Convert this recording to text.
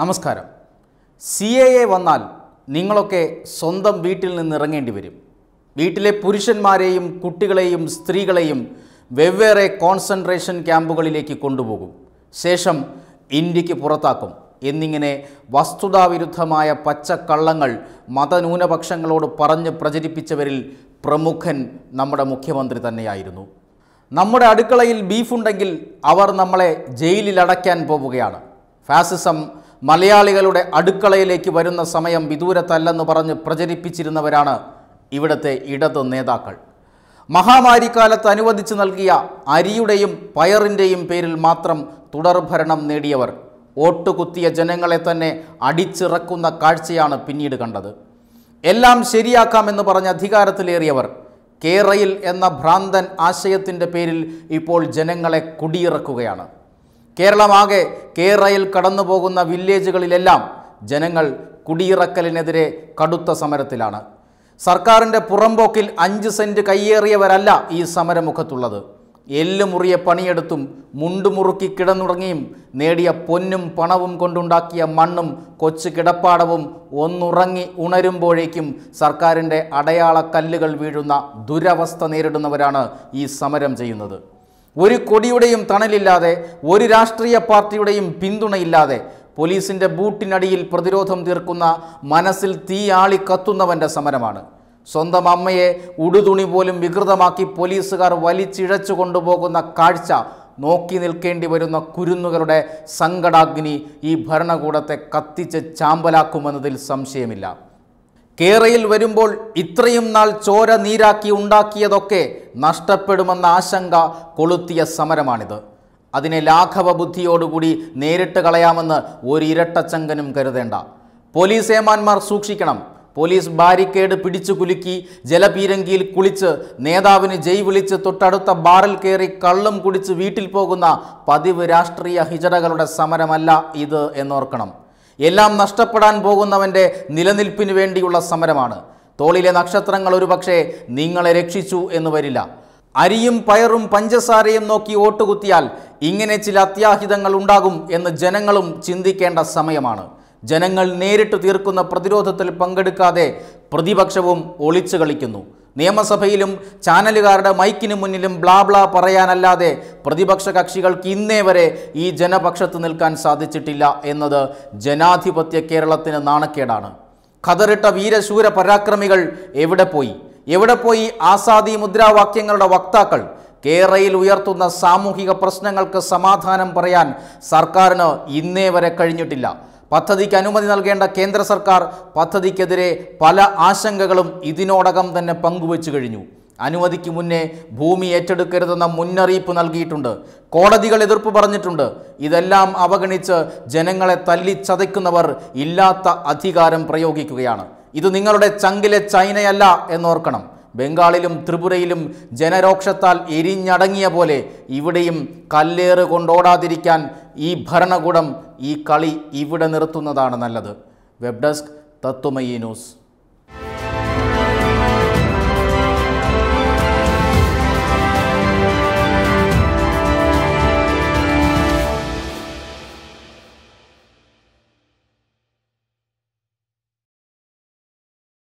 നമസ്കാരം C A A വന്നാൽ നിങ്ങളൊക്കെ സ്വന്തം വീട്ടിൽ നിന്നിറങ്ങേണ്ടി വരും വീട്ടിലെ പുരുഷന്മാരെയും കുട്ടികളെയും സ്ത്രീകളെയും വെവ്വേറെ കോൺസെൻട്രേഷൻ ക്യാമ്പുകളിലേക്ക് കൊണ്ടുപോകും ശേഷം ഇന്ത്യക്ക് പുറത്താക്കും എന്നിങ്ങനെ വസ്തുതാവിരുദ്ധമായ പച്ചക്കള്ളങ്ങൾ മതന്യൂനപക്ഷങ്ങളോട് പറഞ്ഞ് പ്രചരിപ്പിച്ചവരിൽ പ്രമുഖൻ നമ്മുടെ മുഖ്യമന്ത്രി തന്നെയായിരുന്നു നമ്മുടെ അടുക്കളയിൽ ബീഫുണ്ടെങ്കിൽ അവർ നമ്മളെ ജയിലിൽ പോവുകയാണ് ഫാസിസം മലയാളികളുടെ അടുക്കളയിലേക്ക് വരുന്ന സമയം വിദൂരത്തല്ലെന്ന് പറഞ്ഞ് പ്രചരിപ്പിച്ചിരുന്നവരാണ് ഇവിടുത്തെ ഇടത് നേതാക്കൾ മഹാമാരിക്കാലത്ത് അനുവദിച്ചു നൽകിയ അരിയുടെയും പയറിൻ്റെയും പേരിൽ മാത്രം തുടർഭരണം നേടിയവർ ഓട്ടുകുത്തിയ ജനങ്ങളെ തന്നെ അടിച്ചിറക്കുന്ന കാഴ്ചയാണ് പിന്നീട് കണ്ടത് എല്ലാം ശരിയാക്കാമെന്ന് പറഞ്ഞ് അധികാരത്തിലേറിയവർ കേരയിൽ എന്ന ഭ്രാന്തൻ ആശയത്തിൻ്റെ പേരിൽ ഇപ്പോൾ ജനങ്ങളെ കുടിയിറക്കുകയാണ് കേരളമാകെ കേരയിൽ കടന്നു പോകുന്ന വില്ലേജുകളിലെല്ലാം ജനങ്ങൾ കുടിയിറക്കലിനെതിരെ കടുത്ത സമരത്തിലാണ് സർക്കാരിൻ്റെ പുറംപോക്കിൽ അഞ്ച് സെൻറ്റ് കയ്യേറിയവരല്ല ഈ സമരമുഖത്തുള്ളത് മുറിയ പണിയെടുത്തും മുണ്ടുമുറുക്കി കിടന്നുറങ്ങിയും നേടിയ പൊന്നും പണവും കൊണ്ടുണ്ടാക്കിയ മണ്ണും കൊച്ചു കിടപ്പാടവും ഒന്നുറങ്ങി ഉണരുമ്പോഴേക്കും സർക്കാരിൻ്റെ അടയാളക്കല്ലുകൾ വീഴുന്ന ദുരവസ്ഥ നേരിടുന്നവരാണ് ഈ സമരം ചെയ്യുന്നത് ഒരു കൊടിയുടെയും തണലില്ലാതെ ഒരു രാഷ്ട്രീയ പാർട്ടിയുടെയും പിന്തുണയില്ലാതെ പോലീസിൻ്റെ ബൂട്ടിനടിയിൽ പ്രതിരോധം തീർക്കുന്ന മനസ്സിൽ തീയാളി കത്തുന്നവൻ്റെ സമരമാണ് സ്വന്തം അമ്മയെ ഉടുതുണി പോലും വികൃതമാക്കി പോലീസുകാർ വലിച്ചിഴച്ചു കൊണ്ടുപോകുന്ന കാഴ്ച നോക്കി നിൽക്കേണ്ടി വരുന്ന കുരുന്നുകളുടെ സങ്കടാഗ്നി ഈ ഭരണകൂടത്തെ കത്തിച്ച് ചാമ്പലാക്കുമെന്നതിൽ സംശയമില്ല കേരയിൽ വരുമ്പോൾ ഇത്രയും നാൾ ചോര നീരാക്കി ഉണ്ടാക്കിയതൊക്കെ നഷ്ടപ്പെടുമെന്ന ആശങ്ക കൊളുത്തിയ സമരമാണിത് അതിനെ ലാഘവ ബുദ്ധിയോടുകൂടി നേരിട്ട് കളയാമെന്ന് ഒരു ഇരട്ടച്ചങ്കനും കരുതേണ്ട പോലീസ് ഏമാന്മാർ സൂക്ഷിക്കണം പോലീസ് ബാരിക്കേഡ് പിടിച്ചു കുലുക്കി ജലപീരങ്കിയിൽ കുളിച്ച് നേതാവിന് ജയ് വിളിച്ച് തൊട്ടടുത്ത ബാറിൽ കയറി കള്ളും കുടിച്ച് വീട്ടിൽ പോകുന്ന പതിവ് രാഷ്ട്രീയ ഹിജറകളുടെ സമരമല്ല ഇത് എന്നോർക്കണം എല്ലാം നഷ്ടപ്പെടാൻ പോകുന്നവൻ്റെ നിലനിൽപ്പിന് വേണ്ടിയുള്ള സമരമാണ് തോളിലെ നക്ഷത്രങ്ങൾ ഒരുപക്ഷെ നിങ്ങളെ രക്ഷിച്ചു എന്ന് വരില്ല അരിയും പയറും പഞ്ചസാരയും നോക്കി വോട്ടുകുത്തിയാൽ ഇങ്ങനെ ചില അത്യാഹിതങ്ങൾ ഉണ്ടാകും എന്ന് ജനങ്ങളും ചിന്തിക്കേണ്ട സമയമാണ് ജനങ്ങൾ നേരിട്ട് തീർക്കുന്ന പ്രതിരോധത്തിൽ പങ്കെടുക്കാതെ പ്രതിപക്ഷവും ഒളിച്ചു കളിക്കുന്നു നിയമസഭയിലും ചാനലുകാരുടെ മൈക്കിന് മുന്നിലും ബ്ലാബ്ലാ പറയാനല്ലാതെ പ്രതിപക്ഷ കക്ഷികൾക്ക് ഇന്നേ വരെ ഈ ജനപക്ഷത്ത് നിൽക്കാൻ സാധിച്ചിട്ടില്ല എന്നത് ജനാധിപത്യ കേരളത്തിന് നാണക്കേടാണ് ഖതറിട്ട വീരശൂര പരാക്രമികൾ എവിടെ പോയി എവിടെ പോയി ആസാദി മുദ്രാവാക്യങ്ങളുടെ വക്താക്കൾ കേരളയിൽ ഉയർത്തുന്ന സാമൂഹിക പ്രശ്നങ്ങൾക്ക് സമാധാനം പറയാൻ സർക്കാരിന് ഇന്നേ വരെ കഴിഞ്ഞിട്ടില്ല പദ്ധതിക്ക് അനുമതി നൽകേണ്ട കേന്ദ്ര സർക്കാർ പദ്ധതിക്കെതിരെ പല ആശങ്കകളും ഇതിനോടകം തന്നെ പങ്കുവച്ചു കഴിഞ്ഞു അനുമതിക്ക് മുന്നേ ഭൂമി ഏറ്റെടുക്കരുതെന്ന മുന്നറിയിപ്പ് നൽകിയിട്ടുണ്ട് കോടതികൾ എതിർപ്പ് പറഞ്ഞിട്ടുണ്ട് ഇതെല്ലാം അവഗണിച്ച് ജനങ്ങളെ തല്ലിച്ചതയ്ക്കുന്നവർ ഇല്ലാത്ത അധികാരം പ്രയോഗിക്കുകയാണ് ഇത് നിങ്ങളുടെ ചങ്കിലെ ചൈനയല്ല എന്നോർക്കണം ബംഗാളിലും ത്രിപുരയിലും ജനരോക്ഷത്താൽ എരിഞ്ഞടങ്ങിയ പോലെ ഇവിടെയും കല്ലേറ് കൊണ്ടോടാതിരിക്കാൻ ഈ ഭരണകൂടം ഈ കളി ഇവിടെ നിർത്തുന്നതാണ് നല്ലത് വെബ് ഡെസ്ക് തത്വമയി ന്യൂസ്